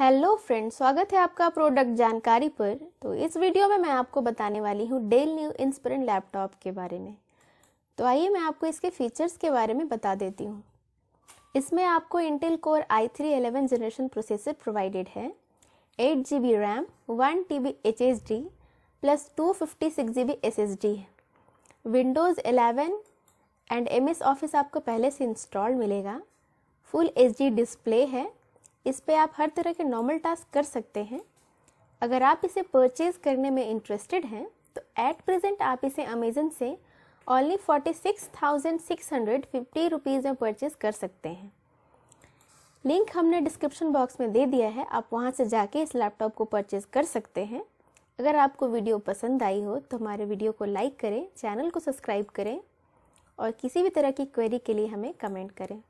hello friends स्वागत है आपका प्रोडक्ट जानकारी पर तो इस वीडियो में मैं आपको बताने वाली हूँ डेल न्यू इंस्परेंट लैपटॉप के बारे में तो आइए मैं आपको इसके फीचर्स के बारे में बता देती हूँ इसमें आपको Intel core I three eleven generation processor provided है eight G B RAM one T B H S D plus two fifty six G B S S D Windows eleven and M S Office आपको पहले से install मिलेगा full H D display है इस पे आप हर तरह के नॉर्मल टास्क कर सकते हैं अगर आप इसे परचेज करने में इंटरेस्टेड हैं तो एट प्रेजेंट आप इसे अमेजन से only forty six thousand six hundred fifty rupees में परचेज कर सकते हैं लिंक हमने डिस्क्रिप्शन बॉक्स में दे दिया है आप वहाँ से जाके इस लैपटॉप को परचेज कर सकते हैं अगर आपको वीडियो पसंद आई हो तो हमारे वीडियो को लाइक करें चैनल को सब्सक्राइब करें और किसी भी तरह की क्वेरी के लिए हमें कमेंट करें